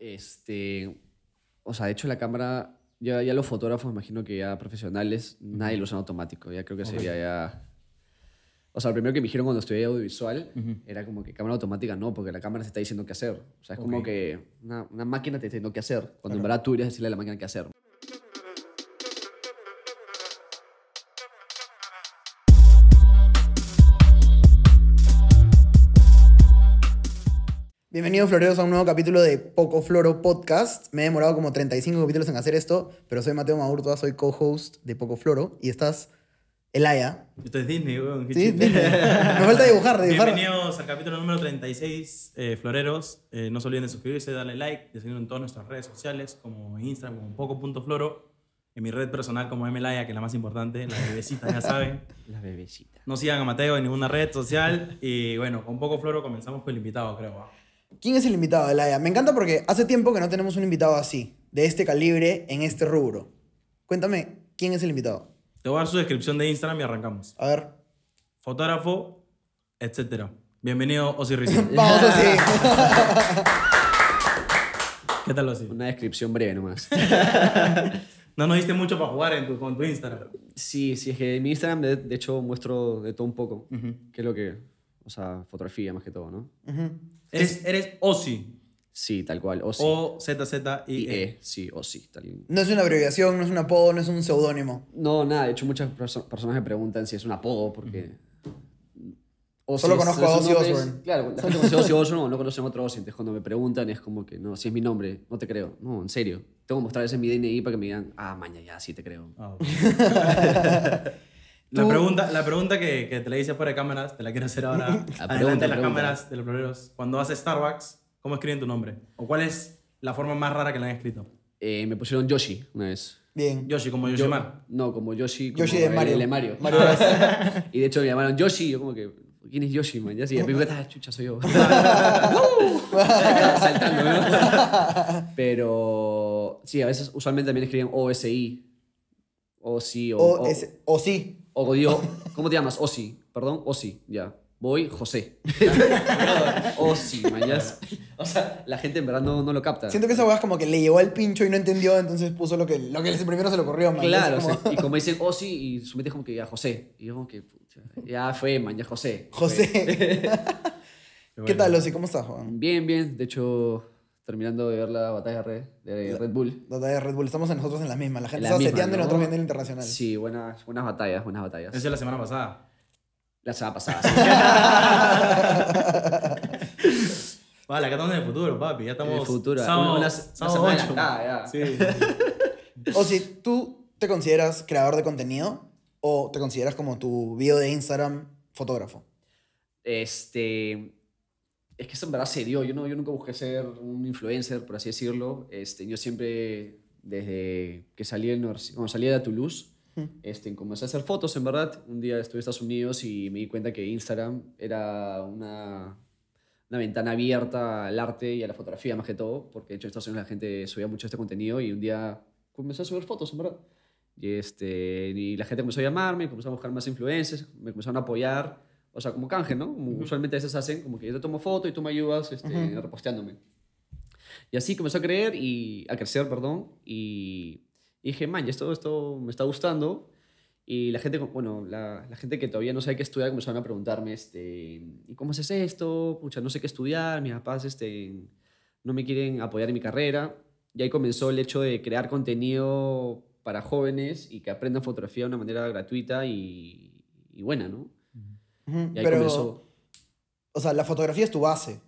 este, o sea, de hecho la cámara, ya, ya los fotógrafos, imagino que ya profesionales, nadie lo usa automático, ya creo que sería ya... O sea, lo primero que me dijeron cuando estudié audiovisual era como que cámara automática no, porque la cámara se está diciendo qué hacer. O sea, es como que una, máquina te está diciendo qué hacer, cuando en verdad tú irías a decirle a la máquina qué hacer. Bienvenidos floreros a un nuevo capítulo de Poco Floro Podcast. Me he demorado como 35 capítulos en hacer esto, pero soy Mateo Maduro, soy co-host de Poco Floro y estás Elaya. Esto es Disney, weón. sí, Disney. Me falta dibujar, dibujar. Bienvenidos al capítulo número 36, eh, Floreros. Eh, no se olviden de suscribirse, darle like, de seguirnos en todas nuestras redes sociales, como Instagram, como Poco.floro. En mi red personal, como Elaya, que es la más importante, la bebecitas, ya saben. Las bebecitas. No sigan a Mateo en ninguna red social. Y bueno, con Poco Floro comenzamos con el invitado, creo. ¿ah? ¿Quién es el invitado de Me encanta porque hace tiempo que no tenemos un invitado así, de este calibre, en este rubro. Cuéntame, ¿quién es el invitado? Te voy a dar su descripción de Instagram y arrancamos. A ver. Fotógrafo, etcétera. Bienvenido, Osi Vamos así. ¿Qué tal, Osi? Una descripción breve nomás. no nos diste mucho para jugar en tu, con tu Instagram. Sí, sí, es que mi Instagram, de, hecho, muestro de todo un poco, que es lo que o sea, fotografía más que todo, ¿no? eres, Osi. Sí, tal cual, Ozzy. O Z Z I E. e sí, Osi. No es una abreviación, no es un apodo, no es un seudónimo. No, nada. De hecho, muchas personas me preguntan si es un apodo porque. Ozzy Solo conozco a Osi Osbourne. Claro, la gente conoce a Osi no, conocen otro Osi. Entonces, cuando me preguntan, es como que, no, si es mi nombre, no te creo. No, en serio. Tengo que mostrarles mi DNI para que me digan, ah, mañana ya, sí te creo. Ah, La pregunta, la pregunta que, que te la hice fuera de cámaras, te la quiero hacer ahora. Adelante de las cámaras de los primeros Cuando haces Starbucks, ¿cómo escriben tu nombre? ¿O cuál es la forma más rara que le han escrito? Eh, me pusieron Yoshi una vez. Bien. Yoshi, como Yoshi No, como Yoshi. Yoshi de Mario. Mario. y de hecho me llamaron Yoshi yo como que, ¿quién es Yoshi, man? Ya sí, y ah, chucha, soy yo. Saltando, ¿no? Pero sí, a veces usualmente también escriben OSI. O s i o, o, o sí. O digo, ¿cómo te llamas? Osi, perdón, Osi, ya. Voy José. Osi, mañas. O sea, la gente en verdad no, lo capta. Siento que esa weá es como que le llevó al pincho y no entendió, entonces puso lo que, lo que primero se le ocurrió. man. Claro, y como dicen Osi, y su como que ya José. Y yo como que, ya fue, mañas José. José. ¿Qué tal, Osi? ¿Cómo estás, Juan? Bien, bien. De hecho, terminando de ver la batalla red, de Red Bull. La batalla de Red Bull, estamos nosotros en la misma. La gente está seteando en y nosotros viendo internacional. Sí, buenas, batallas, buenas batallas. Eso es la semana pasada. La semana pasada, vale, acá estamos en el futuro, papi. Ya estamos. En el futuro. una, ya. Sí. o si tú te consideras creador de contenido o te consideras como tu video de Instagram fotógrafo. Este es que eso en verdad se dio. Yo, no, yo nunca busqué ser un influencer, por así decirlo. Este, yo siempre, desde que salí, salí de Toulouse, mm. este, comencé a hacer fotos, en verdad. Un día estuve en Estados Unidos y me di cuenta que Instagram era una, una ventana abierta al arte y a la fotografía, más que todo, porque hecho en Estados Unidos la gente subía mucho este contenido y un día comencé a subir fotos, en verdad. Y, este, y la gente comenzó a llamarme, comenzó a buscar más influencers, me comenzaron a apoyar o sea, como canje, ¿no? usualmente a veces hacen, como que yo te tomo foto y tú me ayudas este, reposteándome. Y así comenzó a creer y a crecer, perdón, y, dije, man, ya esto, esto me está gustando. Y la gente, bueno, la, gente que todavía no sabe qué estudiar comenzaron a preguntarme, este, ¿y cómo haces esto? Pucha, no sé qué estudiar, mis papás este, no me quieren apoyar en mi carrera. Y ahí comenzó el hecho de crear contenido para jóvenes y que aprendan fotografía de una manera gratuita y, y buena, ¿no? Pero, O sea, la fotografía es tu base.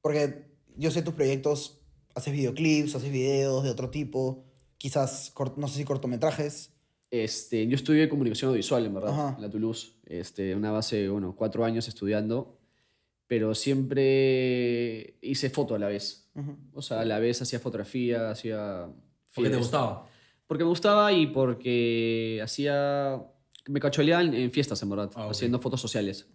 Porque yo sé tus proyectos, haces videoclips, haces videos de otro tipo, quizás, no sé si cortometrajes. Este, yo estudié comunicación audiovisual, en verdad, en la Toulouse. Este, una base, bueno, cuatro años estudiando, pero siempre hice foto a la vez. O sea, a la vez hacía fotografía, hacía... ¿Por qué te gustaba? Porque me gustaba y porque hacía me cacholeaban en fiestas en verdad, ah, haciendo fotos sociales.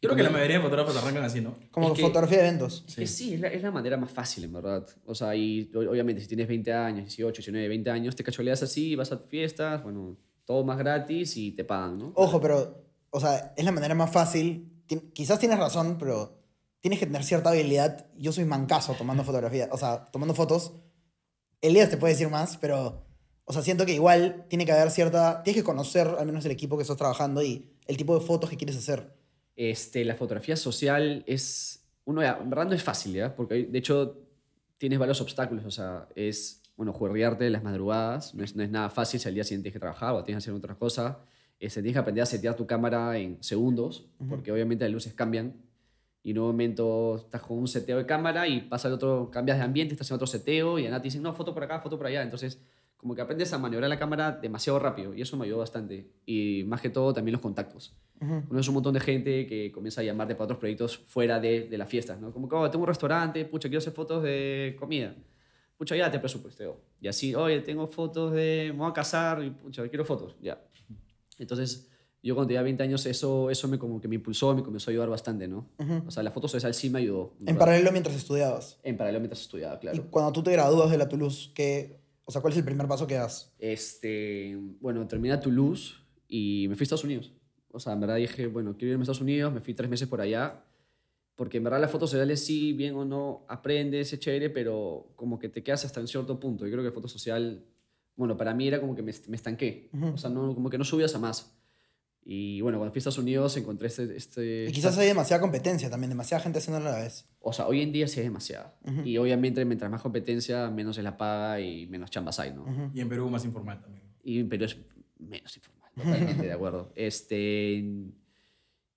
creo que la mayoría de fotógrafos arrancan así, ¿no? Como fotografía de eventos. Es sí, es la, manera más fácil, en verdad. O sea, y obviamente si tienes 20 años, 18, 19, 20 años, te cacholeas así, vas a fiestas, bueno, todo más gratis y te pagan, ¿no? Ojo, pero, o sea, es la manera más fácil. quizás tienes razón, pero tienes que tener cierta habilidad. Yo soy mancazo tomando fotografía, o sea, tomando fotos. Elías te puede decir más, pero o sea, siento que igual tiene que haber cierta. Tienes que conocer al menos el equipo que estás trabajando y el tipo de fotos que quieres hacer. Este, la fotografía social es. Uno, ya, es fácil, ¿ya? Porque de hecho tienes varios obstáculos. O sea, es, bueno, juerrearte las madrugadas. No es, nada fácil si al día siguiente tienes que trabajar o tienes que hacer otra cosa. Este, tienes que aprender a setear tu cámara en segundos, porque obviamente las luces cambian. Y en un momento estás con un seteo de cámara y pasa el otro, cambias de ambiente, estás en otro seteo y a nadie te dicen, no, foto por acá, foto por allá. Entonces como que aprendes a maniobrar la cámara demasiado rápido y eso me ayudó bastante. Y más que todo también los contactos. uno es un montón de gente que comienza a llamarte para otros proyectos fuera de, de las fiestas, ¿no? Como que, oh, tengo un restaurante, pucha, quiero hacer fotos de comida. Pucha, ya te presupuesteo. Y así, oye, tengo fotos de, me voy a casar y pucha, quiero fotos, ya. Entonces, yo cuando tenía 20 años, eso, eso me como que me impulsó, me comenzó a ayudar bastante, ¿no? O sea, las fotos de sí me ayudó. ¿En, paralelo mientras estudiabas? En paralelo mientras estudiaba, claro. Y cuando tú te gradúas de la Toulouse, ¿qué, o sea, ¿cuál es el primer paso que das? Este, bueno, terminé a Toulouse y me fui a Estados Unidos. O sea, en verdad dije, bueno, quiero irme a Estados Unidos, me fui tres meses por allá. Porque en verdad las fotos sociales sí, bien o no, aprendes, es chévere, pero como que te quedas hasta un cierto punto. Yo creo que foto social, bueno, para mí era como que me, me estanqué. O sea, no, como que no subías a más. Y bueno, cuando fui a Estados Unidos encontré este... quizás hay demasiada competencia también, demasiada gente haciéndolo a la vez. O sea, hoy en día sí hay demasiada. Y obviamente mientras más competencia, menos se la paga y menos chambas hay, ¿no? Y en Perú más informal también. Y en Perú es menos informal, totalmente, de acuerdo. Este...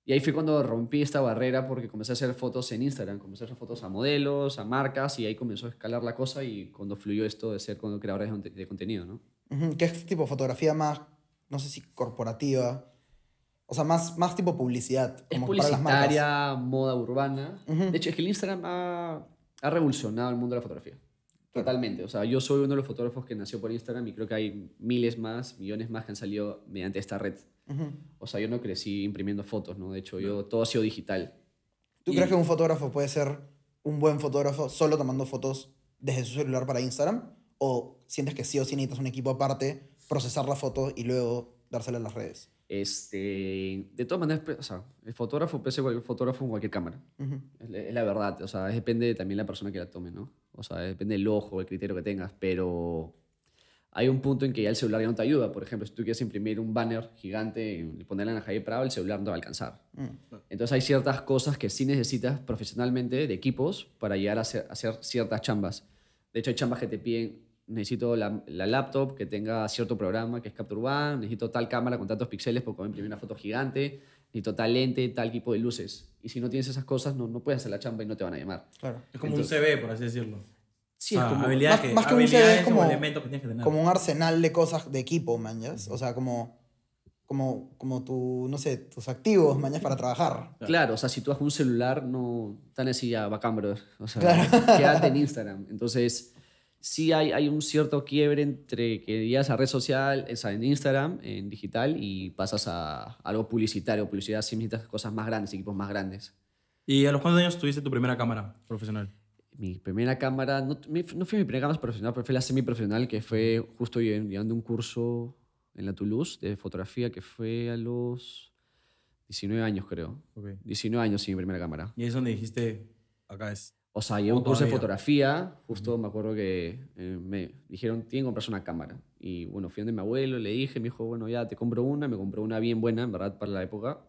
Y ahí fue cuando rompí esta barrera porque comencé a hacer fotos en Instagram, comencé a hacer fotos a modelos, a marcas y ahí comenzó a escalar la cosa y cuando fluyó esto de ser creadores de contenido, ¿no? ¿Qué tipo fotografía más, no sé si corporativa? O sea, más, más tipo publicidad. Como publicitaria, para las moda urbana. De hecho, es que el Instagram ha, ha revolucionado el mundo de la fotografía. Totalmente. O sea, yo soy uno de los fotógrafos que nació por Instagram y creo que hay miles más, millones más que han salido mediante esta red. O sea, yo no crecí imprimiendo fotos, ¿no? De hecho, yo todo ha sido digital. ¿Tú crees que un fotógrafo puede ser un buen fotógrafo solo tomando fotos desde su celular para Instagram? ¿O sientes que sí o sí necesitas un equipo aparte, procesar la foto y luego dársela a las redes? Este, de todas maneras, el fotógrafo puede ser cualquier fotógrafo en cualquier cámara. es, la verdad. O sea, depende también la persona que la tome, ¿no? O sea, depende del ojo, el criterio que tengas. Pero hay un punto en que ya el celular ya no te ayuda. Por ejemplo, si tú quieres imprimir un banner gigante y ponerle en la Javier el celular no va a alcanzar. Mm. Entonces hay ciertas cosas que sí necesitas profesionalmente de equipos para llegar a hacer, a hacer ciertas chambas. De hecho, hay chambas que te piden necesito la, la, laptop que tenga cierto programa que es Capture One, necesito tal cámara con tantos píxeles porque voy a imprimir una foto gigante, necesito tal lente, tal tipo de luces. Y si no tienes esas cosas, no, no puedes hacer la chamba y no te van a llamar. Claro. Es como un CV, por así decirlo. Sí, es como, más, que, más que un CV, es como, como un arsenal de cosas de equipo, man, O sea, como... Como, como tu, no sé, tus activos, mañas para trabajar. Claro. o sea, si tú haces un celular, no tan así ya, bacán, brother. O sea, claro. quédate en Instagram. Entonces, sí hay, un cierto quiebre entre que digas a red social, esa en Instagram, en digital, y pasas a algo publicitario. Publicidad sí necesitas cosas más grandes, equipos más grandes. ¿Y a los cuántos años tuviste tu primera cámara profesional? Mi primera cámara, no, no fue mi primera cámara profesional, pero fue la semiprofesional, que fue justo llevando un curso en la Toulouse de fotografía, que fue a los 19 años, creo. 19 años, sin mi primera cámara. ¿Y es donde dijiste, acá es? O sea, yo oh, un curso de fotografía, justo me acuerdo que eh, me dijeron, tienes que comprarse una cámara. Y bueno, fui donde mi abuelo, le dije, me dijo, bueno, ya te compro una, me compró una bien buena, en verdad, para la época,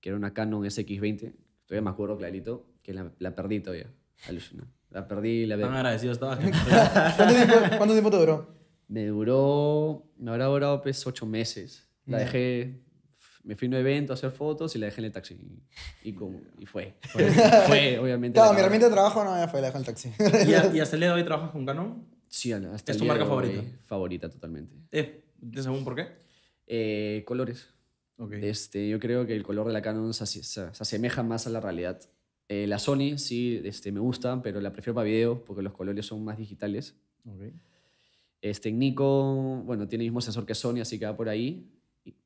que era una Canon SX20, todavía me acuerdo clarito, que la, perdí todavía, alucina, La perdí, la perdí. Tan agradecido estaba. ¿Cuánto tiempo te duró? Me duró, me habrá durado pues ocho meses. La mm. dejé me fui a un evento a hacer fotos y la dejé en el taxi. Y, y fue. Fue, obviamente. Claro, mi herramienta de trabajo no ya fue, la dejé en el taxi. ¿Y, ¿Y, hasta el día de hoy trabajas con Canon? Sí, Hasta ¿Es tu marca favorita? Favorita, totalmente. Eh, ¿Tienes algún por qué? Eh, colores. Okay. Este, yo creo que el color de la Canon se, se, asemeja más a la realidad. Eh, la Sony sí este, me gusta, pero la prefiero para video porque los colores son más digitales. Okay. Este, Nikon, bueno, tiene el mismo sensor que Sony, así que va por ahí.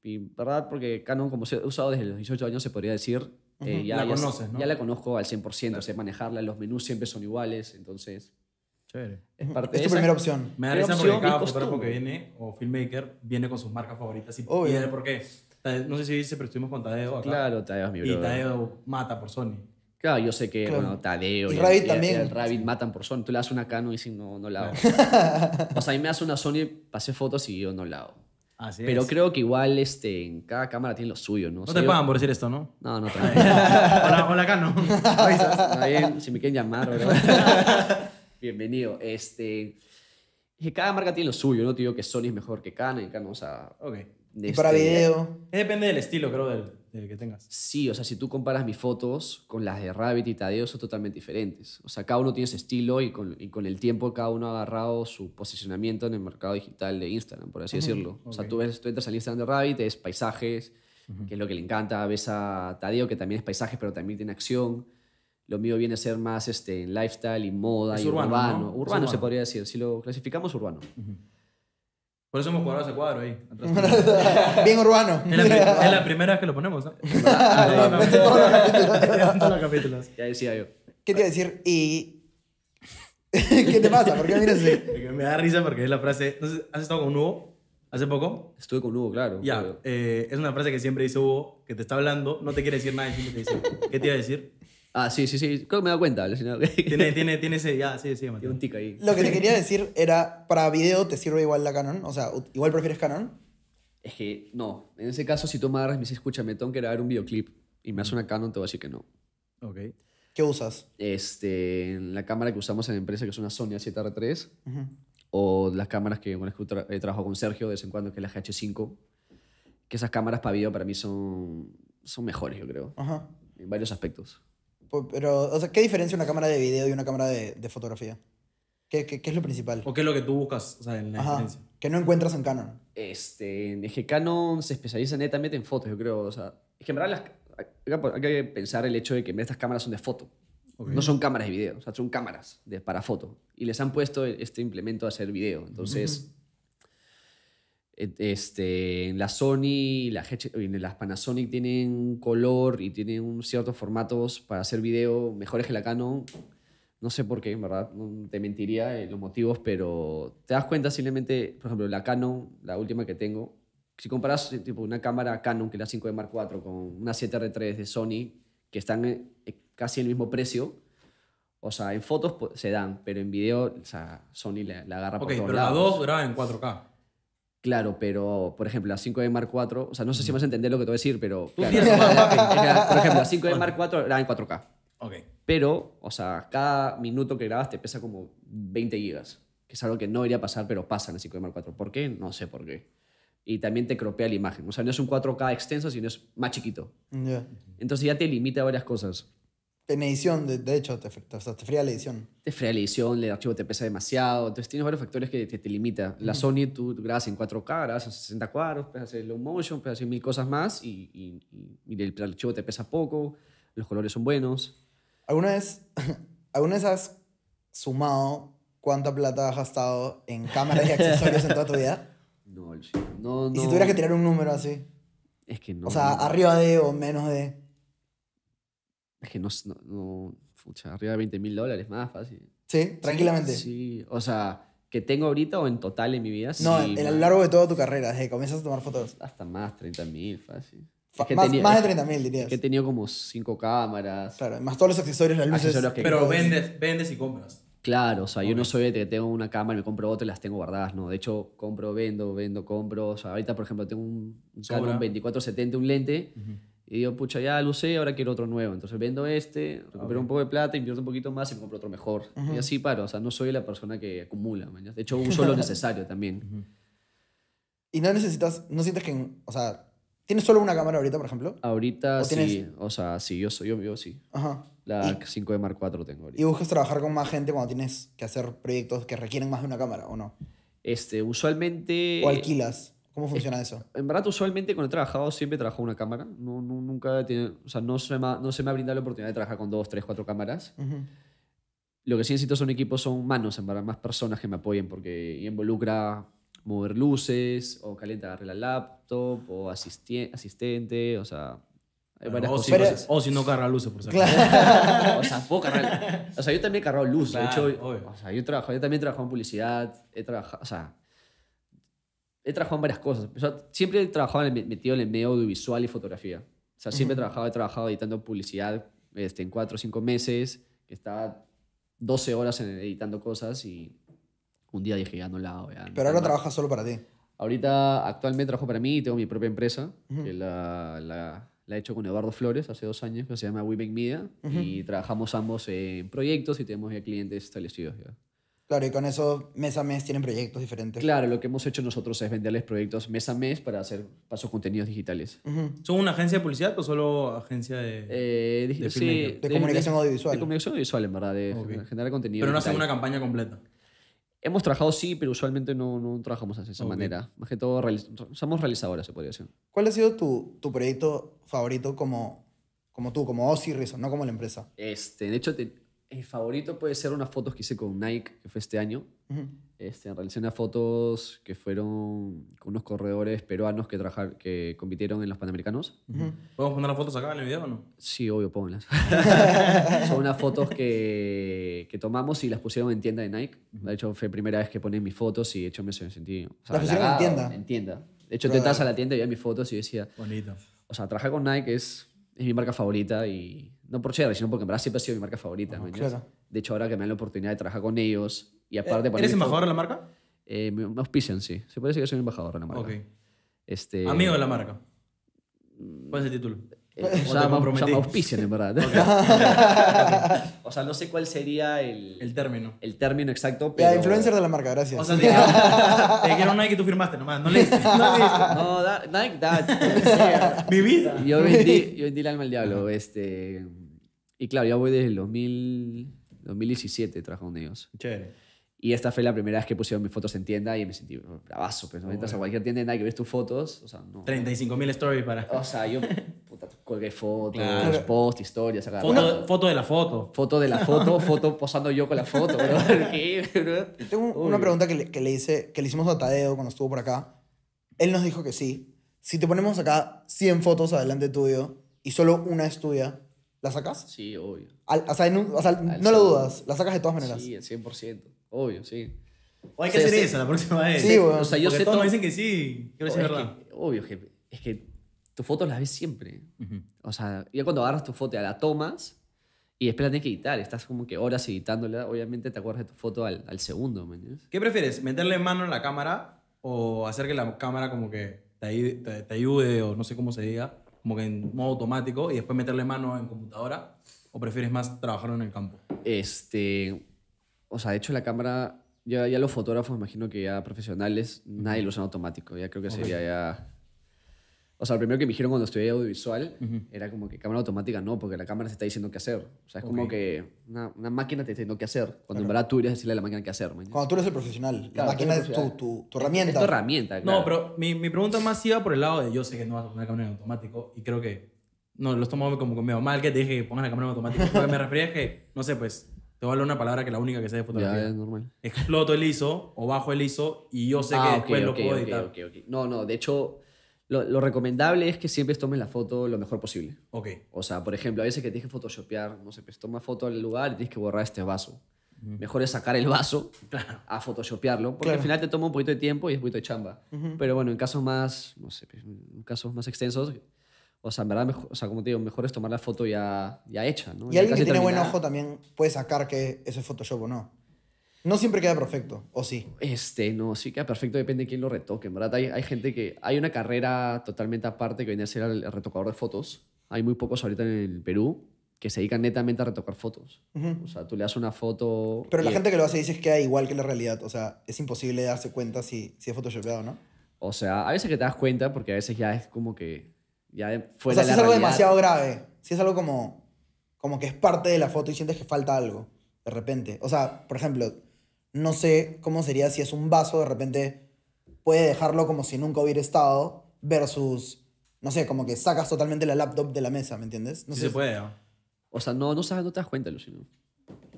Y, verdad, porque Canon, como se ha usado desde los 18 años, se podría decir, eh, ya, la conoces, ya, la conozco al 100%, o sé sea, manejarla, los menús siempre son iguales, entonces... Chévere. Es, parte es tu primera opción. Me da risa porque cada fotógrafo que viene, o filmmaker, viene con sus marcas favoritas y viene por qué. No sé si dice, pero estuvimos con Tadeo acá. Claro, Tadeo es mi brother Y Tadeo mata por Sony. Claro, yo sé que, bueno, Tadeo y, Rabbit también. Y el Rabbit matan por Sony. Tú le das una Canon y dicen, no, no la hago. o sea, a mí me hace una Sony, pasé fotos y yo no la hago. Pero creo que igual este, en cada cámara tiene lo suyo, ¿no? No te pagan por decir esto, ¿no? No, no, también. Hola, hola, Cano. si me quieren llamar, Bienvenido. Este, cada marca tiene lo suyo, no tío que Sony es mejor que Canon, y Canon, o sea... ok. Este, para video. Depende del estilo, creo, del, que tengas. Sí, o sea, si tú comparas mis fotos con las de Rabbit y Tadeo, son totalmente diferentes. O sea, cada uno tiene su estilo y con, el tiempo cada uno ha agarrado su posicionamiento en el mercado digital de Instagram, por así decirlo. O sea, tú, ves, tú entras al Instagram de Rabbit, es paisajes, que es lo que le encanta. Ves a Tadeo, que también es paisajes, pero también tiene acción. Lo mío viene a ser más este, en lifestyle y moda y urbano. Urbano, se podría decir. Si lo clasificamos, urbano. Por eso hemos cuadrado ese cuadro ahí. Bien urbano. Es la, primera vez que lo ponemos, ¿no? no, no, En todos los capítulos. Ya decía yo. ¿Qué te iba a decir? Y... ¿Qué te pasa? ¿Por qué miras Me da risa porque es la frase... ¿Has estado con Hugo hace poco? Estuve con Hugo, claro. Ya, eh, es una frase que siempre dice Hugo, que te está hablando, no te quiere decir nada, siempre te dice, ¿qué te iba a decir? Ah, sí, sí, sí. Creo que me he dado cuenta. tiene, tiene, tiene ese. Ya, sí, sí, Tiene un tic ahí. Lo que te quería decir era: para video te sirve igual la Canon. O sea, igual prefieres Canon. Es que no. En ese caso, si tú me agarras y me dices, escúchame, tengo que grabar un videoclip y me hace una Canon, te voy a decir que no. Ok. ¿Qué usas? Este, la cámara que usamos en la empresa, que es una Sony A7R3, o las cámaras que, con las que eh, trabajo con Sergio de vez en cuando, que es la GH5, que esas cámaras para video para mí son, son mejores, yo creo, en varios aspectos. Pues, pero, o sea, ¿qué diferencia una cámara de video y una cámara de, fotografía? ¿Qué, ¿Qué, qué, es lo principal? ¿O qué es lo que tú buscas o sea, en la diferencia? Que no encuentras en Canon. Este, es que Canon se especializa netamente en fotos, yo creo. O sea, es que en verdad hay que pensar el hecho de que estas cámaras son de foto. No son cámaras de video, o sea, son cámaras de, para foto. Y les han puesto este implemento a hacer video. Entonces, este, la Sony, la, las Panasonic tienen color y tienen ciertos formatos para hacer video mejores que la Canon. No sé por qué, en verdad, no te mentiría los motivos, pero te das cuenta simplemente, por ejemplo, la Canon, la última que tengo, si comparas tipo, una cámara Canon, que es la 5D Mark IV, con una 7R3 de Sony, que están eh, casi el mismo precio, o sea, en fotos pues, se dan, pero en video, o sea, Sony la, agarra por todos pero la 2 graba en 4K. Claro, pero por ejemplo, la 5D Mark IV, o sea, no sé si vas a entender lo que te voy a decir, pero. por ejemplo, la 5D Mark IV era en 4K. Ok. Pero, o sea, cada minuto que grabas te pesa como 20 gigas, que es algo que no debería pasar, pero pasa en la 5D Mark IV. ¿Por qué? No sé por qué. Y también te cropea la imagen. O sea, no es un 4K extenso, sino es más chiquito. Ya. Entonces ya te limita varias cosas. En edición, de, hecho, te, o fría la edición. Te fría la edición, el archivo te pesa demasiado. Entonces tienes varios factores que te, te limitan. La Sony, tú, grabas en 4K, grabas en 60 cuadros, puedes hacer low motion, puedes hacer mil cosas más y, y, y, el archivo te pesa poco, los colores son buenos. ¿Alguna vez, ¿alguna has sumado cuánta plata has gastado en cámaras y accesorios en toda tu vida? No, no, no. ¿Y si tuvieras que tirar un número así? Es que no. O sea, arriba de o menos de. Es que no. no, arriba de 20 mil dólares más fácil. Sí, tranquilamente. Sí, o sea, que tengo ahorita o en total en mi vida. No, en, a lo largo de toda tu carrera, desde que comienzas a tomar fotos. Hasta más, 30 mil fácil. que más, más, de 30 mil, dirías. que he tenido como cinco cámaras. Claro, más todos los accesorios, las luces. pero vendes, vendes y compras. Claro, o sea, yo no soy de que tengo una cámara, me compro otra y las tengo guardadas, no. De hecho, compro, vendo, vendo, compro. O sea, ahorita, por ejemplo, tengo un Canon 2470, un lente. Y yo, pucha, ya lo usé ahora quiero otro nuevo. Entonces vendo este, recupero un poco de plata, invierto un poquito más y compro otro mejor. Y así paro. O sea, no soy la persona que acumula. De hecho, uso lo necesario también. Y no necesitas, no sientes que, o sea, ¿tienes solo una cámara ahorita, por ejemplo? Ahorita ¿O sí. O sea, sí, yo soy yo, sí. La 5 de Mark 4 tengo ahorita. ¿Y buscas trabajar con más gente cuando tienes que hacer proyectos que requieren más de una cámara o no? Este, usualmente... ¿O alquilas? ¿Cómo funciona eso? En verdad, usualmente cuando he trabajado siempre trabajo con una cámara. No, nunca tiene... o sea, no se, me ha, no se me ha brindado la oportunidad de trabajar con dos, tres, cuatro cámaras. Lo que sí necesito son equipos, son manos, en más personas que me apoyen porque involucra mover luces o calentar la laptop o asistente, o sea, o, si, o, si, no carga luces, por claro. o sea, puedo cargar. O sea, yo también he cargado luces. de hecho, yo, trabajo, yo también he trabajado en publicidad, he trabajado, he trabajado en varias cosas. siempre he trabajado metido en el medio audiovisual y fotografía. O sea, siempre he trabajado, he trabajado editando publicidad este, en cuatro o cinco meses, que estaba 12 horas en, editando cosas y un día dije, ya no la hago. Pero ahora trabajas solo para ti. Ahorita, actualmente trabajo para mí y tengo mi propia empresa, que la, la, he hecho con Eduardo Flores hace dos años, que se llama We Make Media, y trabajamos ambos en proyectos y tenemos ya clientes establecidos. Ya. Claro, y con eso mes a mes tienen proyectos diferentes. Claro, lo que hemos hecho nosotros es venderles proyectos mes a mes para hacer pasos contenidos digitales. ¿Son una agencia de publicidad o solo agencia de, eh, sí, de, comunicación audiovisual? De comunicación audiovisual, en verdad, de generar contenido. Pero no hacemos hacen una campaña completa. Hemos trabajado, sí, pero usualmente no, no trabajamos de esa manera. Más que todo, somos realizadoras, se podría decir. ¿Cuál ha sido tu, tu proyecto favorito como, como tú, como Osiris, no como la empresa? Este, de hecho, te, el favorito puede ser unas fotos que hice con Nike, que fue este año, este, en relación a fotos que fueron con unos corredores peruanos que, trabajar, que compitieron en los Panamericanos. ¿Podemos poner las fotos acá en el video o no? Sí, obvio, pónganlas. Son unas fotos que, tomamos y las pusieron en tienda de Nike. De hecho, fue la primera vez que poné mis fotos y de hecho me sentí... pusieron en tienda? En tienda. De hecho, te entras a la tienda y veías mis fotos y decía... Bonito. O sea, trabajar con Nike es es mi marca favorita y no por chévere, sino porque en verdad siempre ha sido mi marca favorita. De hecho, ahora que me dan la oportunidad de trabajar con ellos y eh, aparte... ¿Eres embajador de la marca? Eh, me auspician, sí. Se puede decir que soy embajador de la marca. Este, Amigo de la marca. ¿Cuál es el título? Eh, o, sea, o sea, en verdad. O sea, no sé cuál sería el, el término. El término exacto. Pero... Ya, influencer de la marca, gracias. O sea, te dijeron, un Nike que tú firmaste nomás, no leíste. No leíste. No, da, Nike, da. Mi vida. Yo vendí, yo vendí el alma al diablo. Este, y claro, ya voy desde el 2000, 2017 trabajando con ellos. Chévere. Y esta fue la primera vez que pusieron mis fotos en tienda y me sentí oh, bravazo. Pero pues, no entras a cualquier tienda y que ves tus fotos. O sea, 35.000 stories para. O sea, yo colgué fotos, post, historias. Foto, foto de la foto. Foto de la foto, foto posando yo con la foto. Tengo una pregunta que le, que le, hice, que le hicimos a Tadeo cuando estuvo por acá. Él nos dijo que sí. Si te ponemos acá 100 fotos adelante tuyo y solo una es tuya, ¿la sacas? Sí, obvio. o sea, o sea no lo dudas, la sacas de todas maneras. Sí, al 100%. Obvio, sí. O hay que hacer eso la próxima vez. Sí, o sea, yo sé todo... dicen que sí. Quiero decir verdad. obvio, jefe. Es que tus fotos las ves siempre. O sea, ya cuando agarras tu foto, la tomas y después la tienes que editar. Estás como que horas editándola. Obviamente te acuerdas de tu foto al, al segundo, ¿Qué prefieres? ¿Meterle mano en la cámara o hacer que la cámara como que te, te ayude o no sé cómo se diga, como que en modo automático y después meterle mano en computadora? ¿O prefieres más trabajar en el campo? Este o sea, de hecho la cámara, ya, ya los fotógrafos, imagino que ya profesionales, nadie lo usa en automático. Ya creo que sería ya... O sea, lo primero que me dijeron cuando estudié audiovisual era como que cámara automática no, porque la cámara se está diciendo qué hacer. O sea, es como que una, una, máquina te está diciendo qué hacer, cuando en verdad tú irías a decirle a la máquina qué hacer. Cuando tú eres el profesional, la máquina es tu, tu, tu, herramienta. Es tu herramienta, claro. No, pero mi, mi, pregunta más iba por el lado de yo sé que no vas a poner cámara en automático y creo que no, los tomo como conmigo. Mal que te dije que pongas la cámara en automático. que me refería es que, no sé, pues te voy a una palabra que es la única que sé de fotografía. Ya, es normal. Exploto el ISO o bajo el ISO y yo sé ah, que después lo puedo editar. no, no, de hecho, lo, lo, recomendable es que siempre tomes la foto lo mejor posible. Ok. O sea, por ejemplo, a veces que tienes que photoshopear, no sé, pues toma foto al lugar y tienes que borrar este vaso. Mejor es sacar el vaso a photoshopearlo, porque al final te toma un poquito de tiempo y es un poquito de chamba. Pero bueno, en casos más, no sé, pues, en casos más extensos, o sea, en verdad, o sea, como te digo, mejor es tomar la foto ya, ya hecha. ¿no? Y alguien que tiene buen ojo también puede sacar que eso es Photoshop o no. No siempre queda perfecto, ¿o sí? Este, no, sí queda perfecto, depende de quién lo retoque. En verdad, hay, hay gente que. Hay una carrera totalmente aparte que viene a ser el retocador de fotos. Hay muy pocos ahorita en el Perú que se dedican netamente a retocar fotos. O sea, tú le das una foto. Pero la gente que lo hace dice que queda igual que la realidad. O sea, es imposible darse cuenta si, si es photoshopeado o no. O sea, a veces que te das cuenta porque a veces ya es como que o sea, si es algo demasiado grave, si es algo como, como que es parte de la foto y sientes que falta algo, de repente. O sea, por ejemplo, no sé cómo sería si es un vaso, de repente puede dejarlo como si nunca hubiera estado, versus, no sé, como que sacas totalmente la laptop de la mesa, ¿me entiendes? No sí se puede. O sea, no, no, sabes, no te das cuenta, Lucino.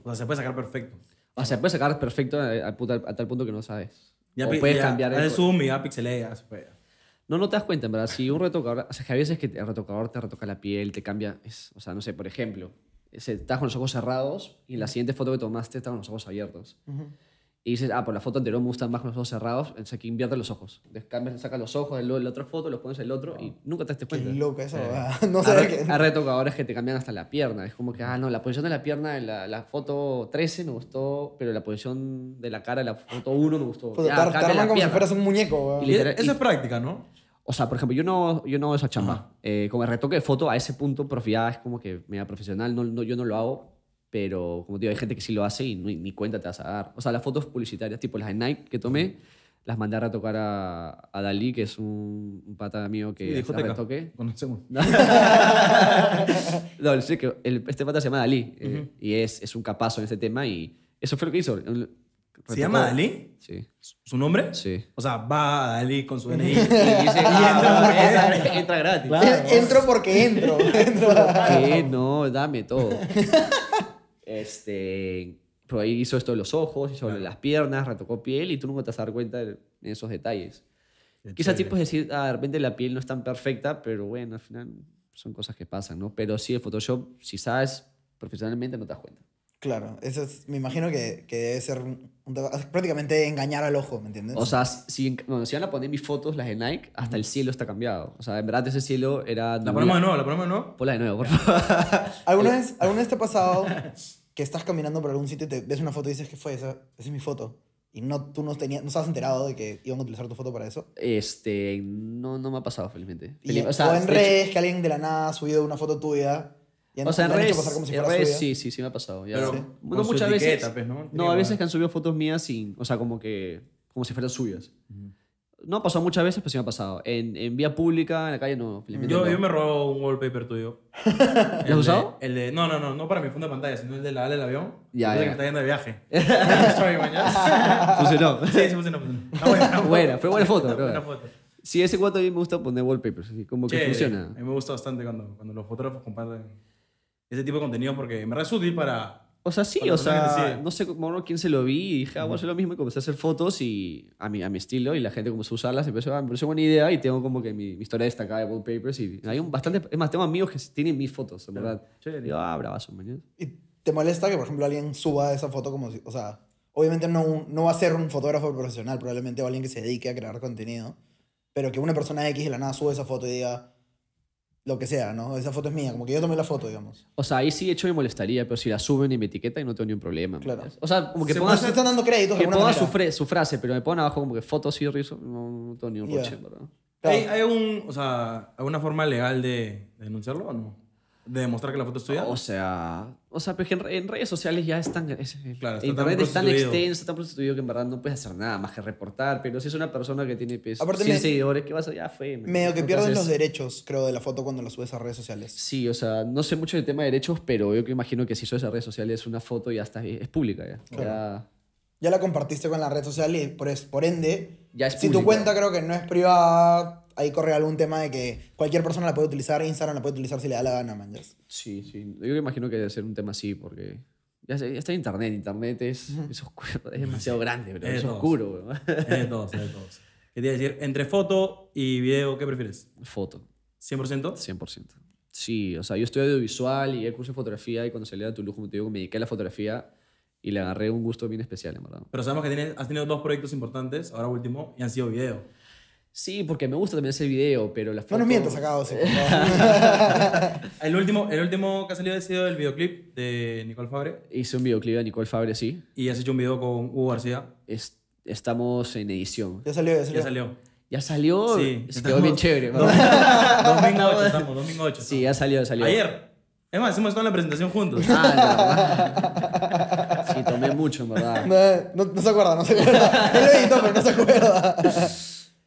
O sea, se puede sacar perfecto. O sea, se puede sacar perfecto eh, a, tal punto que no sabes. Ya, puedes cambiar ya, el. zoom y pixelé, se puede. No, no te das cuenta, en verdad. Si un retocador. O sea, que a veces que el retocador te retoca la piel, te cambia. Es, o sea, no sé, por ejemplo, estás con los ojos cerrados y en la siguiente foto que tomaste estás con los ojos abiertos y dices, ah, por pues la foto anterior me gustan más con los ojos cerrados, entonces aquí invierte los ojos. Cambias, sacas los ojos de la otra foto, los pones en el otro y nunca te das cuenta. Qué loco eso, no sé qué. ahora retocadores que te cambian hasta la pierna. Es como que, ah, no, la posición de la pierna en la, foto 13 me gustó, pero la posición de la cara en la foto 1 me gustó. te, te como si fueras un muñeco. eso es práctica, ¿no? O sea, por ejemplo, yo no, yo no hago esa chamba. Eh, como el retoque de foto a ese punto, profiada, es como que media profesional, no, yo no lo hago pero, como digo, hay gente que sí lo hace y ni, ni, cuenta te vas a dar. O sea, las fotos publicitarias, tipo las de Nike que tomé, las mandé a tocar a, a Dalí, que es un, pata mío que sí, retoqué. Conocemos. no, el, el, este pata se llama Dalí eh, y es, es un capazo en este tema y eso fue lo que hizo. ¿Se llama Dalí? Sí. ¿Su nombre? Sí. O sea, va a Dalí con su DNI. y, dice, ah, ah, entra, porque entra, gratis. Entro porque entro. ¿Qué? No, dame todo. Este, por ahí hizo esto de los ojos, hizo claro. las piernas, retocó piel y tú nunca te vas a dar cuenta de esos detalles. Quizás Quizá tipo es decir, ah, de repente la piel no es tan perfecta, pero bueno, al final son cosas que pasan, ¿no? Pero sí, el Photoshop, si sabes profesionalmente, no te das cuenta. Claro, eso me imagino que, que debe ser prácticamente engañar al ojo, ¿me entiendes? O sea, si, si van a poner mis fotos, las de Nike, hasta el cielo está cambiado. O sea, en verdad ese cielo era... ¿La ponemos de nuevo? ¿La ponemos de nuevo? Ponla de nuevo, por favor. ¿Alguna, vez, ¿Alguna vez te ha pasado que estás caminando por algún sitio y te ves una foto y dices que fue esa, esa es mi foto. Y no, tú no, tenías, no estabas enterado de que iban a utilizar tu foto para eso. Este, no, no me ha pasado, felizmente. o, sea, en redes, que alguien de la nada ha subido una foto tuya. Y o sea, en redes, pasar como si en sí, sí, sí me ha pasado. Ya. Pero, muchas veces. Pues, ¿no? no, a veces que han subido fotos mías sin, o sea, como que, como si fueran suyas. No ha pasado muchas veces, pero sí me ha pasado. En, en vía pública, en la calle, no. Yo, yo me robo un wallpaper tuyo. ¿Lo has usado? El de, no, no, no, no para mi funda de pantalla, sino el de la ala del avión. Ya, el ya. que está yendo de viaje. Sorry, mañana. Funcionó. Sí, sí, funcionó. Está buena, fue buena foto, Sí, ese cuento a mí me gusta poner wallpapers, así como que funciona. A mí me gusta bastante cuando, cuando los fotógrafos comparten ese tipo de contenido porque me resulta útil para o sea, sí, o, sea, no sé bueno, quién se lo vi y dije, ah, a hacer lo mismo y comencé a hacer fotos y a mi, a mi estilo y la gente comenzó a usarlas, empezó, ah, me pareció buena idea y tengo como que mi, mi historia destacada de wallpapers y hay un bastante, es más, tengo amigos que tienen mis fotos, en verdad. yo y ah, ¿Y te molesta que, por ejemplo, alguien suba esa foto como si, o sea, obviamente no, no va a ser un fotógrafo profesional, probablemente o alguien que se dedique a crear contenido, pero que una persona X de la nada sube esa foto y diga, lo que sea, ¿no? Esa foto es mía, como que yo tomé la foto, digamos. O sea, ahí sí, hecho, me molestaría, pero si la suben y me etiquetan, no tengo ningún problema. Claro. O sea, como que pongan... su- están dando créditos que su, su frase, pero me ponen abajo como que fotos y risos, no, tengo ni un roche. ¿verdad? ¿Hay, un, o sea, alguna forma legal de denunciarlo o no? de demostrar que la foto es tuya. O sea, o sea, pero en, redes sociales ya están. Es, eh, claro, está tan extenso, tan prostituido que en verdad no puedes hacer nada más que reportar. Pero si es una persona que tiene pues, seguidores, ¿qué vas a Ya Medio que pierden los derechos, creo, de la foto cuando la subes a redes sociales. Sí, o sea, no sé mucho del tema de derechos, pero yo que imagino que si subes a redes sociales una foto ya está, es pública. Ya. ya. la compartiste con la red social y por, ende, ya es si tu cuenta creo que no es privada ahí corre algún tema de que cualquier persona la puede utilizar, Instagram la puede utilizar si le da la gana, man. Sí, sí. Yo imagino que debe ser un tema así, porque. Ya, está internet, internet es, oscuro, es demasiado grande, pero es, es oscuro. todos, Es dos, es dos. Quería decir, entre foto y video, ¿qué prefieres? Foto. ¿100%? 100%. Sí, o sea, yo estudié audiovisual y el curso de fotografía y cuando salí de tu como te me dediqué a la fotografía y le agarré un gusto bien especial, en verdad. Pero sabemos que has tenido dos proyectos importantes, ahora último, y han sido video. Sí, porque me gusta también ese video, pero la foto... No nos mientas acá, José. el, último, el último que ha salido ha sido el videoclip de Nicole Fabre. Hice un videoclip de Nicole Fabre, sí. Y has hecho un video con Hugo García. estamos en edición. Ya salió, ya salió. Ya salió. Ya salió, sí, se quedó bien chévere. 2008 estamos, Sí, ya salió, ya salió. Ayer. Es más, hemos estado en la presentación juntos. Ah, no. sí, tomé mucho, en verdad. No, no, se acuerda, no se acuerda. Él lo pero no se acuerda.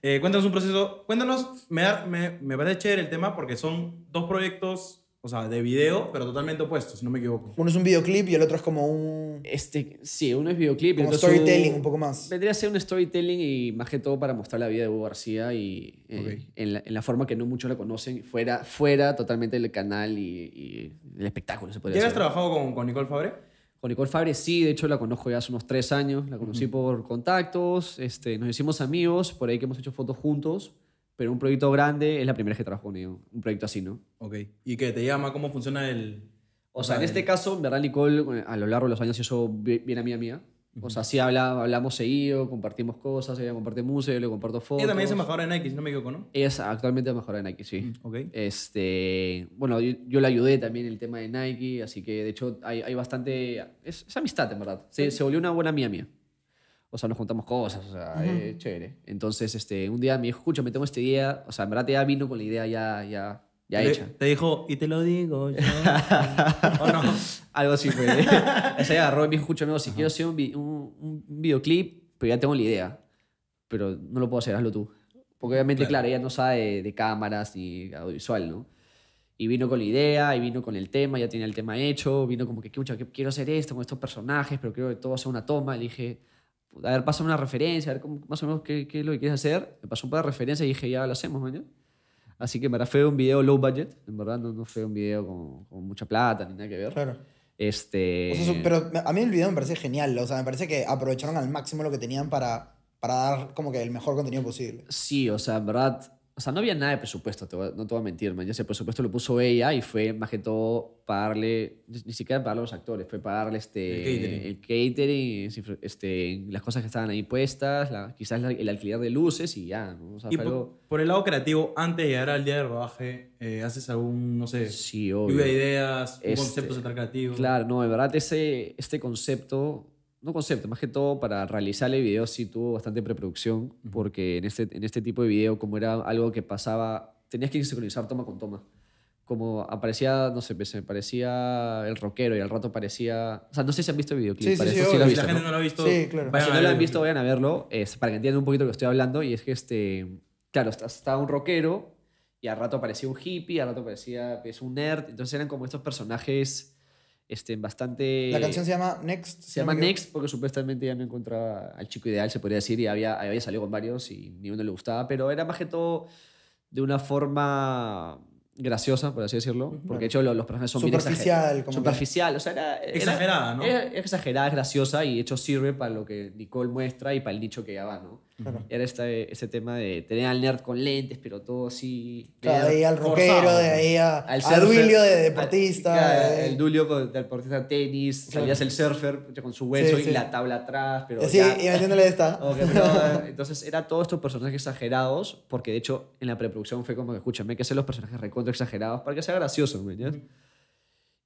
Eh, cuéntanos un proceso, cuéntanos, me, da, me, me parece chévere el tema porque son dos proyectos, o sea, de video, pero totalmente opuestos, si no me equivoco. Uno es un videoclip y el otro es como un... Este, sí, uno es videoclip. Como storytelling, un, poco más. Vendría a ser un storytelling y más que todo para mostrar la vida de Hugo García y eh, en, la, forma que no muchos la conocen, fuera, fuera totalmente del canal y, y el espectáculo, se ¿Ya has trabajado con, con Nicole Fabre? Con Nicole Fabre sí, de hecho la conozco ya hace unos tres años, la conocí por contactos, este, nos hicimos amigos, por ahí que hemos hecho fotos juntos, pero un proyecto grande es la primera vez que trabajo con ella. un proyecto así, ¿no? Ok, ¿y qué te llama? ¿Cómo funciona el...? O, sea, en este caso, verdad Nicole eh, a lo largo de los años hizo bien a mía, o sea, sí hablamos seguido, compartimos cosas, ella comparte música, yo le comparto fotos. Ella también es embajadora de Nike, si no me equivoco, ¿no? es actualmente mejor de Nike, sí. Mm, ok. Este, bueno, yo, le ayudé también en el tema de Nike, así que de hecho hay, hay bastante... Es, amistad, en verdad. Se, se, volvió una buena mía mía. O sea, nos juntamos cosas, o sea, eh, chévere. Entonces, este, un día me dijo, escucha, me tengo este día, o sea, en verdad ya vino con la idea ya, ya ya te, hecha. Te dijo, y te lo digo yo. o no. Algo así fue. Esa ya agarró y me dijo, si quiero hacer un, un, videoclip, pero ya tengo la idea. Pero no lo puedo hacer, hazlo tú. Porque obviamente, claro, ella no sabe de, cámaras ni audiovisual, ¿no? Y vino con la idea, y vino con el tema, ya tenía el tema hecho, vino como que, escucha, quiero hacer esto con estos personajes, pero quiero que todo sea una toma. Le dije, a ver, pásame una referencia, a ver más o menos qué, qué, es lo que quieres hacer. Me pasó un par de referencias y dije, ya lo hacemos, mañana. Así que en verdad fue un video low budget, en verdad no, fue un video con, mucha plata ni nada que ver. Claro. Este... pero a mí el video me parece genial, o sea, me parece que aprovecharon al máximo lo que tenían para, para dar como que el mejor contenido posible. Sí, o sea, en verdad o sea, no había nada de presupuesto, no te voy a mentir, man. Yo sé, presupuesto lo puso ella y fue más que todo pagarle, ni siquiera pagarle a los actores, fue pagarle este, el catering, este, las cosas que estaban ahí puestas, la, quizás el alquiler de luces y ya. O sea, y por, el lado creativo, antes de llegar al día del rodaje, eh, ¿haces algún, no sé, sí, ideas, un conceptos este, concepto creativo? Claro, no, de verdad, ese, este concepto no concepto, más que todo para realizar el video sí tuvo bastante preproducción, porque en este, en este tipo de video, como era algo que pasaba, tenías que sincronizar toma con toma. Como aparecía, no sé, me pues, parecía el rockero y al rato parecía. O sea, no sé si han visto el videoclip. Sí, sí, si la gente ¿no? lo ha visto. claro. si no lo han visto, vayan a verlo, para que entiendan un poquito lo que estoy hablando. Y es que, este, claro, estaba un rockero y al rato aparecía un hippie, al rato aparecía es pues, un nerd. Entonces eran como estos personajes este, bastante... La canción se llama Next. Se llama Next porque supuestamente ya no encontraba al chico ideal, se podría decir, y había, había salido con varios y ni uno le gustaba, pero era más que todo de una forma graciosa, por así decirlo, porque de hecho los, personajes son superficial, como superficial, o sea, era, exagerada, ¿no? es graciosa y de hecho sirve para lo que Nicole muestra y para el dicho que ya va, ¿no? Era este, eh, ese tema de tener al nerd con lentes, pero todo así. de ahí al rockero, de ahí a, al surfer, de deportista. El Dulio de deportista tenis, salías el surfer con su hueso y la tabla atrás. Pero sí, ya, y esta. entonces, era todos estos personajes exagerados, porque de hecho en la preproducción fue como que, escúchame, que se los personajes recontra exagerados para que sea gracioso,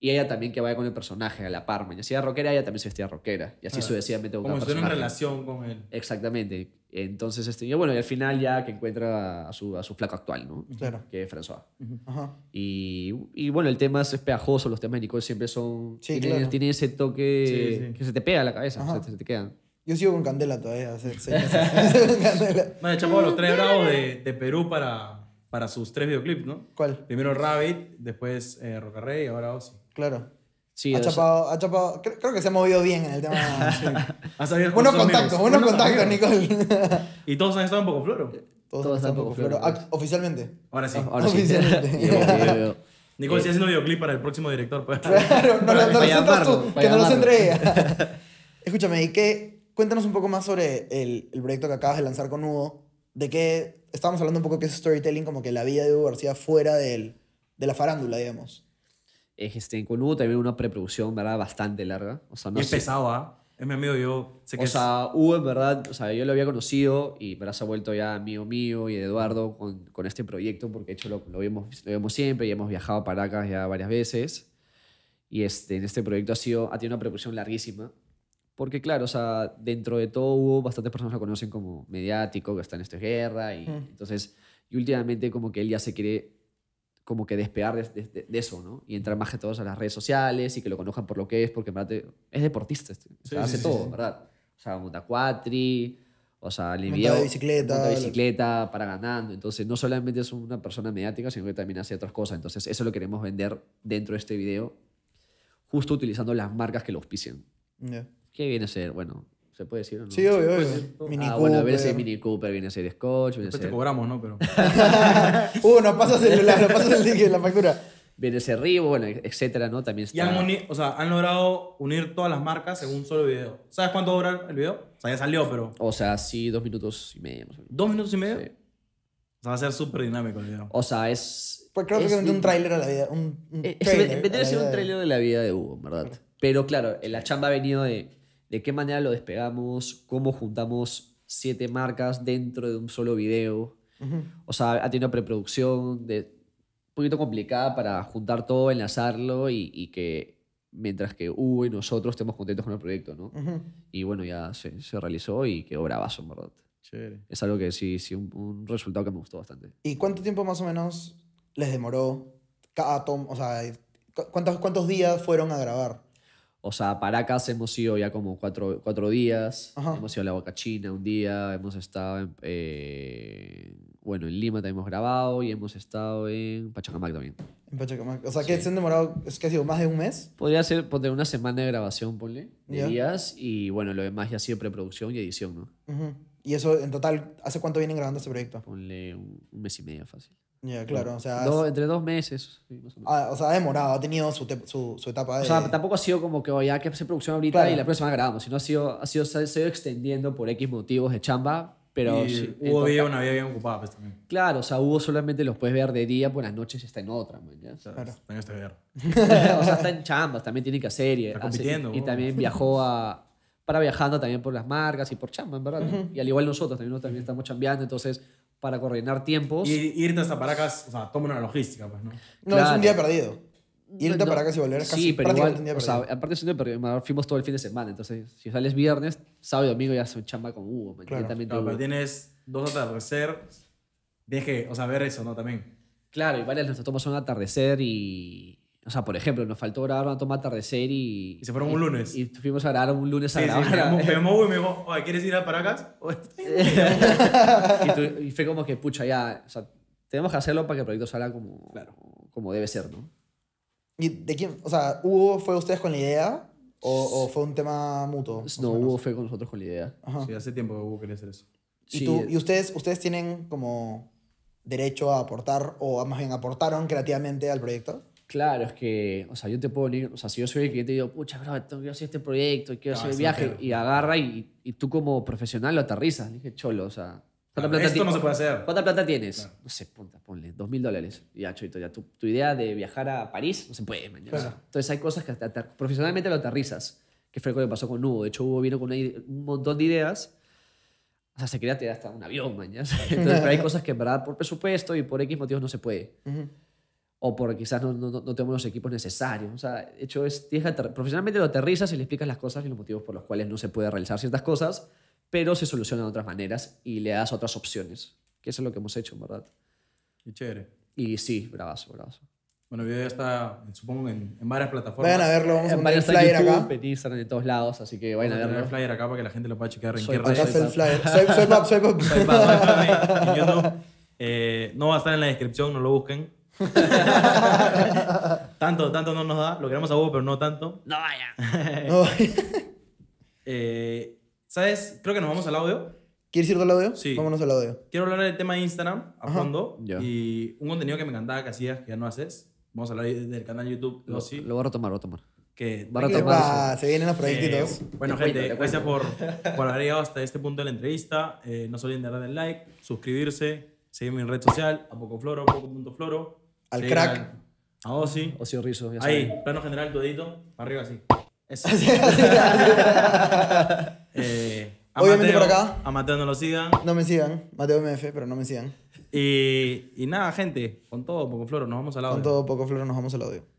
Y ella también que vaya con el personaje a la parma Y si era rockera, ella también se vestía rockera. Y así sucesivamente. Como si en una relación con él. Exactamente. Entonces, este, bueno, y al final ya que encuentra a su, su flaco actual, ¿no? Claro. Que es François. Y, y, bueno, el tema es pegajoso, los temas de Nicole siempre son... Sí, claro. tienen ese toque que se te pega a la cabeza, se te, se te queda. Yo sigo con Candela todavía, Sí, echamos a los tres bravos de, de Perú para, para sus tres videoclips, ¿no? ¿Cuál? Primero Rabbit, después eh, Rocarrey y ahora Ozzy. Claro. Sí, ha, chapado, ha chapado, creo, que se ha movido bien en el tema. sí. unos contactos, unos, contactos, Nicole. y todos han estado un eh, poco floro. Todos, están un pues. poco floro. oficialmente. Ahora sí. Ah, ahora oficialmente. Sí. Nicole, si eh, haciendo videoclip para el próximo director. Pues. Claro, no, lo tú, que no lo centre Escúchame, ¿y qué? Cuéntanos un poco más sobre el, el proyecto que acabas de lanzar con Hugo. De qué estábamos hablando un poco que es storytelling, como que la vida de Hugo García fuera del, de la farándula, digamos. Este, con Hugo también una preproducción, ¿verdad? Bastante larga. O sea, no es pesado, ¿eh? Es mi amigo, yo sé que O sea, Hugo, en verdad, o sea, yo lo había conocido y me se ha vuelto ya mío mío y Eduardo con, con, este proyecto, porque de hecho lo, lo, vemos, lo siempre y hemos viajado para acá ya varias veces. Y este, en este proyecto ha, sido, ha tenido una preproducción larguísima. Porque, claro, o sea, dentro de todo hubo bastantes personas lo conocen como mediático, que está en esta guerra. Y entonces, y últimamente como que él ya se quiere como que despegar de, de, eso, ¿no? Y entrar más que todos a las redes sociales y que lo conozcan por lo que es, porque es deportista, este. hace todo, ¿verdad? O sea, monta cuatri, o sea, le monta bicicleta, bicicleta para ganando. Entonces, no solamente es una persona mediática, sino que también hace otras cosas. Entonces, eso lo queremos vender dentro de este video, justo utilizando las marcas que lo auspician. ¿Qué viene a ser? Bueno, ¿Se puede decir o no? Sí, obvio, obvio. Pues, ah, bueno, a ver veces Mini Cooper, viene a ser Scotch, viene te cobramos, ¿no? Pero... uh, nos pasas el, link nos ticket, la factura. Viene a ser Rivo, bueno, etcétera, ¿no? También está... han, o sea, han logrado unir todas las marcas en un solo video. ¿Sabes cuánto dura el video? O sea, ya salió, pero. O sea, sí, dos minutos y medio. ¿Dos minutos y medio? Sí. O sea, va a ser súper dinámico el video. O sea, es... Pues creo que es un trailer a la vida. Un, un eh, trailer ser un de- tráiler de la vida de Hugo, ¿verdad? Pero claro, eh, la chamba ha venido de de qué manera lo despegamos, cómo juntamos siete marcas dentro de un solo video. O sea, ha tenido preproducción de, un poquito complicada para juntar todo, enlazarlo y, y que mientras que Hugo y nosotros estemos contentos con el proyecto, ¿no? Y bueno, ya se, realizó y quedó obra en verdad. Es algo que sí, sí, un, resultado que me gustó bastante. ¿Y cuánto tiempo más o menos les demoró cada tom? O sea, cuántos días fueron a grabar? O sea, Paracas hemos ido ya como cuatro, cuatro días. Hemos ido a la Boca China un día. Hemos estado en. Eh, bueno, en Lima también hemos grabado y hemos estado en Pachacamac también. En Pachacamac. O sea, que se han demorado, es que ha sido más de un mes. Podría ser una semana de grabación, ponle, de días. Y bueno, lo demás ya ha sido preproducción y edición, ¿no? Y eso, en total, ¿hace cuánto vienen grabando este proyecto? Ponle un mes y medio fácil claro, o sea... entre dos meses. Ah, o sea, ha demorado, ha tenido su, su, su, etapa de... O sea, tampoco ha sido como que vaya que se producción ahorita y la próxima grabamos, sino ha sido, ha sido, se ha ido extendiendo por X motivos de chamba, pero... hubo una vida bien ocupada pues, también. Claro, o sea, hubo solamente los puedes ver de día, por las noches está en otra, O sea, Está en en chambas, también tiene que hacer y, y, también viajó a... Para viajando también por las marcas y por chamba, en verdad. Y al igual nosotros, también, nosotros también estamos chambeando, entonces para coordinar tiempos. Y irte hasta Paracas, o sea, toma una logística, pues, ¿no? No, es un día perdido. Irte a Paracas y volver es sí, casi pero un día perdido. aparte es un día perdido, fuimos todo el fin de semana, entonces si sales viernes, sábado y domingo ya un chamba con Hugo. claro, claro pero tienes dos atardecer deje, o sea, ver eso, ¿no? También. Claro, y varias nuestros tomas son atardecer y, o sea, por ejemplo, nos faltó grabar una toma atardecer y. Y se fueron un lunes. Y fuimos a grabar un lunes a la grabar. me llamó y me dijo, ¿quieres ir a Paracas? y, fue como que, pucha, ya. O sea, tenemos que hacerlo para que el proyecto salga como, como debe ser, ¿no? ¿Y de quién? O sea, ¿hubo, fue ustedes con la idea? ¿O, fue un tema mutuo? No, hubo, fue con nosotros con la idea. Sí, hace tiempo que hubo quería hacer eso. ¿Y, tú, eh. ¿y ustedes, ustedes tienen como derecho a aportar, o más bien aportaron creativamente al proyecto? Claro, es que, o sea, yo te puedo venir, o sea, si yo soy el cliente y digo, pucha, bro, que hacer este proyecto, quiero hacer el viaje, y agarra y, y, tú como profesional lo aterrizas. dije, cholo, o sea, ¿cuánta plata tienes? No sé, ponle, dos mil dólares. Ya, cholito, ya, tu, idea de viajar a París no se puede, mañana. Entonces hay cosas que profesionalmente lo aterrizas, que fue lo que pasó con Hugo. De hecho, Hugo vino con un montón de ideas. O sea, se quería tirar hasta un avión, mañana. Entonces, hay cosas que en verdad por presupuesto y por X motivos no se puede o porque quizás no, no, tenemos los equipos necesarios. O sea, hecho es, profesionalmente lo aterrizas y le explicas las cosas y los motivos por los cuales no se puede realizar ciertas cosas, pero se solucionan de otras maneras y le das otras opciones, que eso es lo que hemos hecho, verdad. Y chévere. Y sí, bravazo, bravazo. Bueno, el video ya está, supongo, en, varias plataformas. Vayan a verlo, vamos en a poner el flyer YouTube, acá. En Instagram, en todos lados, así que vayan a, a verlo. el flyer acá para que la gente lo pueda chequear en qué acá el flyer. Soy, soy soy map no va a estar en la descripción, no lo busquen. tanto, tanto no nos da. Lo queremos a Hugo, pero no tanto. No vaya. Eh, ¿Sabes? Creo que nos vamos al audio. ¿Quieres ir al audio? Sí. Vámonos al audio. Quiero hablar del tema de Instagram a fondo. Y un contenido que me encantaba que hacías, que ya no haces. Vamos a hablar del canal YouTube. Lo, lo voy a retomar, lo voy a retomar. Que Se vienen los proyectitos. Eh, bueno, gente, gracias por, por haber llegado hasta este punto de la entrevista. Eh, no se olviden de darle like, suscribirse, seguirme en red social, a Poco Floro, Poco.floro al crack. a ah, Oh, sí. O Ahí, plano general, todito, para arriba así. Eso. Eh, Obviamente por acá. A Mateo no lo sigan. No me sigan. Mateo MF, pero no me sigan. Y, y nada, gente, con todo poco floro nos vamos al audio. Con todo poco floro nos vamos al audio.